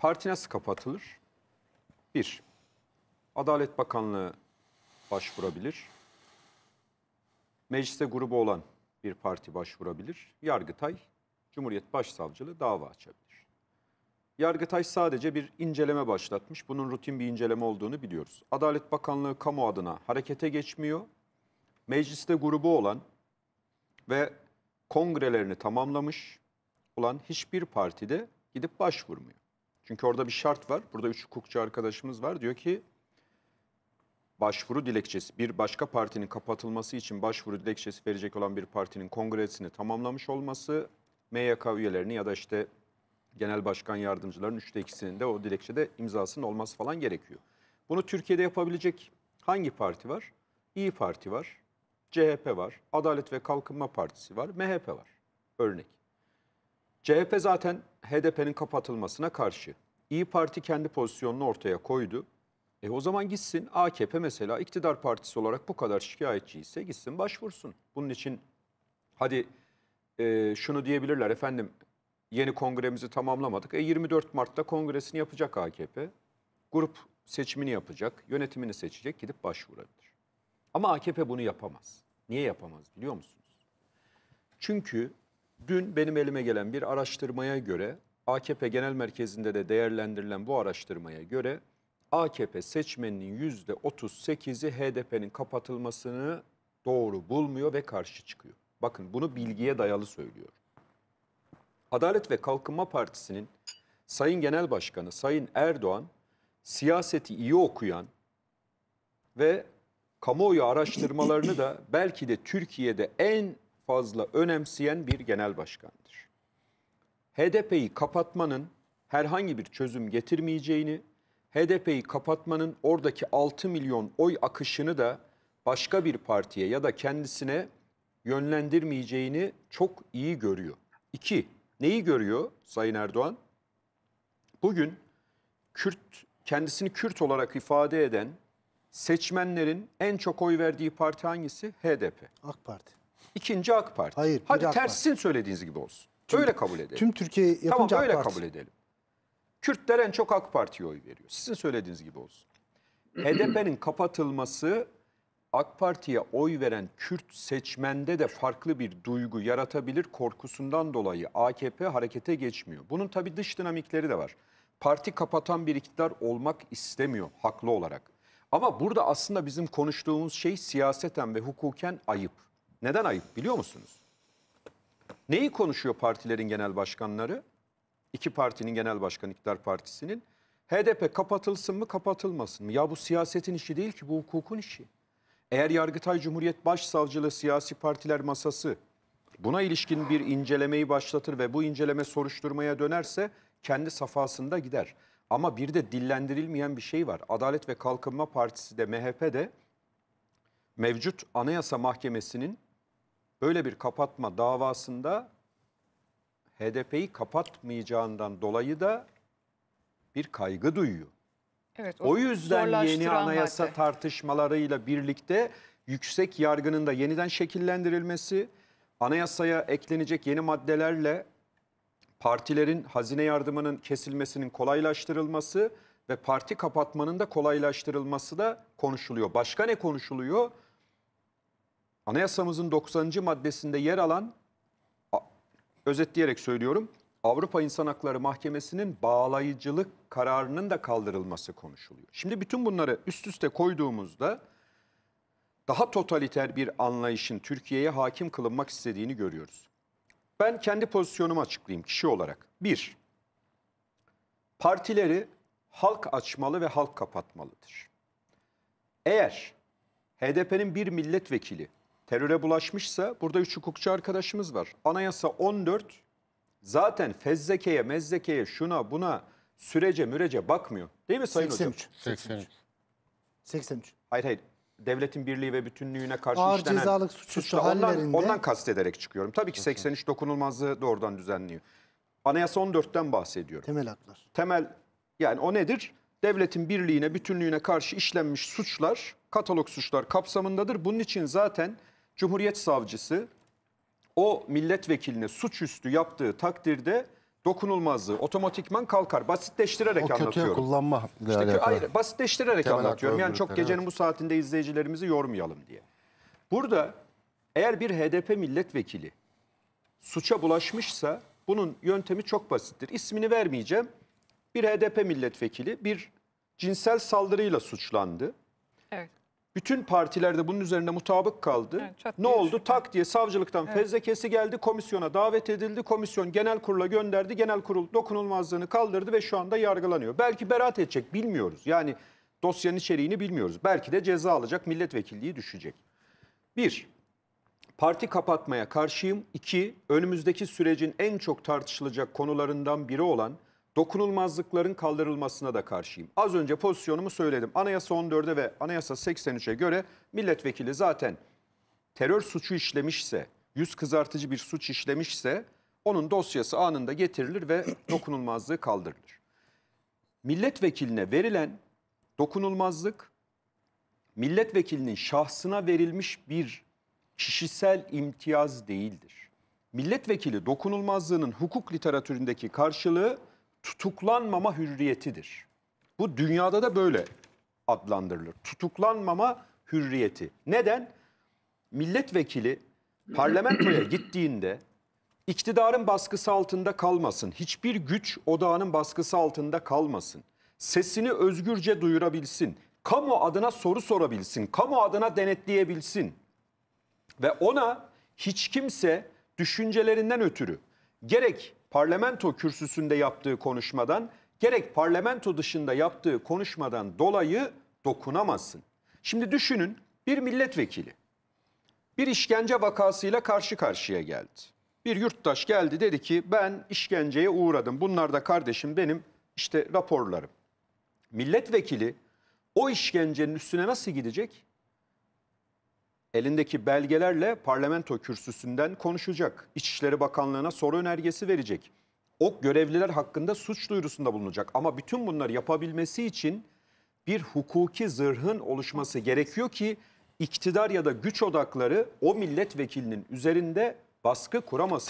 Parti nasıl kapatılır? Bir, Adalet Bakanlığı başvurabilir. Mecliste grubu olan bir parti başvurabilir. Yargıtay, Cumhuriyet Başsavcılığı dava açabilir. Yargıtay sadece bir inceleme başlatmış. Bunun rutin bir inceleme olduğunu biliyoruz. Adalet Bakanlığı kamu adına harekete geçmiyor. Mecliste grubu olan ve kongrelerini tamamlamış olan hiçbir partide gidip başvurmuyor. Çünkü orada bir şart var. Burada üç hukukçu arkadaşımız var. Diyor ki başvuru dilekçesi bir başka partinin kapatılması için başvuru dilekçesi verecek olan bir partinin kongresini tamamlamış olması MYK üyelerini ya da işte genel başkan yardımcıların üçte ikisinin de o dilekçede imzasının olması falan gerekiyor. Bunu Türkiye'de yapabilecek hangi parti var? İyi Parti var, CHP var, Adalet ve Kalkınma Partisi var, MHP var örnek. CHP zaten HDP'nin kapatılmasına karşı. İyi Parti kendi pozisyonunu ortaya koydu. E o zaman gitsin AKP mesela iktidar partisi olarak bu kadar şikayetçi ise gitsin başvursun. Bunun için hadi e, şunu diyebilirler efendim yeni kongremizi tamamlamadık. E 24 Mart'ta kongresini yapacak AKP. Grup seçimini yapacak, yönetimini seçecek gidip başvurabilir. Ama AKP bunu yapamaz. Niye yapamaz biliyor musunuz? Çünkü Dün benim elime gelen bir araştırmaya göre AKP Genel Merkezi'nde de değerlendirilen bu araştırmaya göre AKP seçmeninin yüzde %38'i HDP'nin kapatılmasını doğru bulmuyor ve karşı çıkıyor. Bakın bunu bilgiye dayalı söylüyor. Adalet ve Kalkınma Partisi'nin Sayın Genel Başkanı Sayın Erdoğan siyaseti iyi okuyan ve kamuoyu araştırmalarını da belki de Türkiye'de en fazla önemseyen bir genel başkandır. HDP'yi kapatmanın herhangi bir çözüm getirmeyeceğini, HDP'yi kapatmanın oradaki 6 milyon oy akışını da başka bir partiye ya da kendisine yönlendirmeyeceğini çok iyi görüyor. İki, neyi görüyor Sayın Erdoğan? Bugün Kürt, kendisini Kürt olarak ifade eden seçmenlerin en çok oy verdiği parti hangisi? HDP. AK Parti. İkinci AK Parti. Hayır. Hadi tersin söylediğiniz gibi olsun. Tüm, öyle kabul edelim. Tüm Türkiye yapınca tamam, AK öyle kabul edelim. Kürtler en çok AK Parti'ye oy veriyor. Sizin söylediğiniz gibi olsun. HDP'nin kapatılması AK Parti'ye oy veren Kürt seçmende de farklı bir duygu yaratabilir korkusundan dolayı AKP harekete geçmiyor. Bunun tabii dış dinamikleri de var. Parti kapatan bir iktidar olmak istemiyor haklı olarak. Ama burada aslında bizim konuştuğumuz şey siyaseten ve hukuken ayıp. Neden ayıp biliyor musunuz? Neyi konuşuyor partilerin genel başkanları? İki partinin genel başkanı, iktidar partisinin. HDP kapatılsın mı kapatılmasın mı? Ya bu siyasetin işi değil ki bu hukukun işi. Eğer Yargıtay Cumhuriyet Başsavcılığı Siyasi Partiler Masası buna ilişkin bir incelemeyi başlatır ve bu inceleme soruşturmaya dönerse kendi safhasında gider. Ama bir de dillendirilmeyen bir şey var. Adalet ve Kalkınma Partisi de MHP de mevcut Anayasa Mahkemesi'nin böyle bir kapatma davasında HDP'yi kapatmayacağından dolayı da bir kaygı duyuyor. Evet, o, o yüzden yeni anayasa madde. tartışmalarıyla birlikte yüksek yargının da yeniden şekillendirilmesi, anayasaya eklenecek yeni maddelerle partilerin hazine yardımının kesilmesinin kolaylaştırılması ve parti kapatmanın da kolaylaştırılması da konuşuluyor. Başka ne konuşuluyor? anayasamızın 90. maddesinde yer alan özetleyerek söylüyorum Avrupa İnsan Hakları Mahkemesi'nin bağlayıcılık kararının da kaldırılması konuşuluyor. Şimdi bütün bunları üst üste koyduğumuzda daha totaliter bir anlayışın Türkiye'ye hakim kılınmak istediğini görüyoruz. Ben kendi pozisyonumu açıklayayım kişi olarak. Bir, partileri halk açmalı ve halk kapatmalıdır. Eğer HDP'nin bir milletvekili teröre bulaşmışsa burada üç hukukçu arkadaşımız var. Anayasa 14 zaten fezlekeye, mezzekeye, şuna buna sürece mürece bakmıyor. Değil mi Sayın 83. Hocam? 83. 83. Hayır hayır. Devletin birliği ve bütünlüğüne karşı Ağır işlenen cezalık suçu suçta ondan, ondan kastederek çıkıyorum. Tabii ki 83 dokunulmazlığı doğrudan düzenliyor. Anayasa 14'ten bahsediyorum. Temel haklar. Temel yani o nedir? Devletin birliğine, bütünlüğüne karşı işlenmiş suçlar katalog suçlar kapsamındadır. Bunun için zaten Cumhuriyet Savcısı o milletvekiline suçüstü yaptığı takdirde dokunulmazlığı otomatikman kalkar. Basitleştirerek o kötüye kullanma. İşte hayır, basitleştirerek Temel anlatıyorum. Yani çok gecenin evet. bu saatinde izleyicilerimizi yormayalım diye. Burada eğer bir HDP milletvekili suça bulaşmışsa bunun yöntemi çok basittir. İsmini vermeyeceğim. Bir HDP milletvekili bir cinsel saldırıyla suçlandı. Evet. Bütün partiler de bunun üzerinde mutabık kaldı. Evet, ne oldu? Tak diye savcılıktan evet. fezlekesi geldi, komisyona davet edildi. Komisyon genel kurula gönderdi. Genel kurul dokunulmazlığını kaldırdı ve şu anda yargılanıyor. Belki beraat edecek bilmiyoruz. Yani dosyanın içeriğini bilmiyoruz. Belki de ceza alacak, milletvekilliği düşecek. Bir, parti kapatmaya karşıyım. İki, önümüzdeki sürecin en çok tartışılacak konularından biri olan dokunulmazlıkların kaldırılmasına da karşıyım. Az önce pozisyonumu söyledim. Anayasa 14'e ve Anayasa 83'e göre milletvekili zaten terör suçu işlemişse, yüz kızartıcı bir suç işlemişse onun dosyası anında getirilir ve dokunulmazlığı kaldırılır. Milletvekiline verilen dokunulmazlık milletvekilinin şahsına verilmiş bir kişisel imtiyaz değildir. Milletvekili dokunulmazlığının hukuk literatüründeki karşılığı tutuklanmama hürriyetidir. Bu dünyada da böyle adlandırılır. Tutuklanmama hürriyeti. Neden? Milletvekili parlamentoya gittiğinde iktidarın baskısı altında kalmasın. Hiçbir güç odağının baskısı altında kalmasın. Sesini özgürce duyurabilsin. Kamu adına soru sorabilsin. Kamu adına denetleyebilsin. Ve ona hiç kimse düşüncelerinden ötürü gerek parlamento kürsüsünde yaptığı konuşmadan gerek parlamento dışında yaptığı konuşmadan dolayı dokunamazsın. Şimdi düşünün bir milletvekili bir işkence vakasıyla karşı karşıya geldi. Bir yurttaş geldi dedi ki ben işkenceye uğradım. Bunlar da kardeşim benim işte raporlarım. Milletvekili o işkencenin üstüne nasıl gidecek? elindeki belgelerle parlamento kürsüsünden konuşacak. İçişleri Bakanlığı'na soru önergesi verecek. O görevliler hakkında suç duyurusunda bulunacak. Ama bütün bunları yapabilmesi için bir hukuki zırhın oluşması gerekiyor ki iktidar ya da güç odakları o milletvekilinin üzerinde baskı kuramasın.